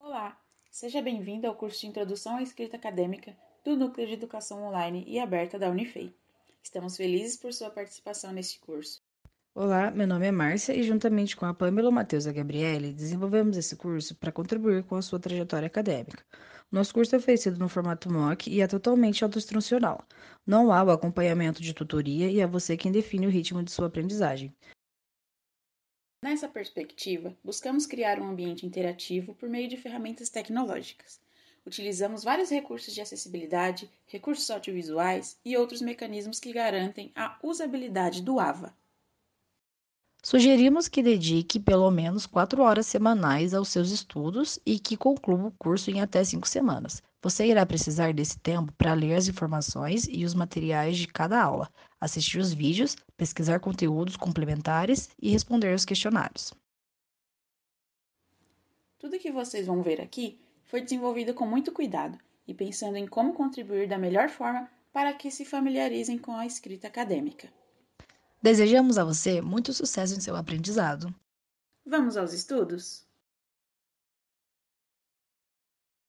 Olá, seja bem-vindo ao curso de Introdução à Escrita Acadêmica do Núcleo de Educação Online e Aberta da Unifei. Estamos felizes por sua participação neste curso Olá, meu nome é Márcia e juntamente com a Pamela Matheus e a Gabriele, desenvolvemos esse curso para contribuir com a sua trajetória acadêmica. Nosso curso é oferecido no formato MOOC e é totalmente autoinstrucional. Não há o acompanhamento de tutoria e é você quem define o ritmo de sua aprendizagem. Nessa perspectiva, buscamos criar um ambiente interativo por meio de ferramentas tecnológicas. Utilizamos vários recursos de acessibilidade, recursos audiovisuais e outros mecanismos que garantem a usabilidade do AVA. Sugerimos que dedique pelo menos quatro horas semanais aos seus estudos e que conclua o curso em até cinco semanas. Você irá precisar desse tempo para ler as informações e os materiais de cada aula, assistir os vídeos, pesquisar conteúdos complementares e responder os questionários. Tudo que vocês vão ver aqui foi desenvolvido com muito cuidado e pensando em como contribuir da melhor forma para que se familiarizem com a escrita acadêmica. Desejamos a você muito sucesso em seu aprendizado. Vamos aos estudos?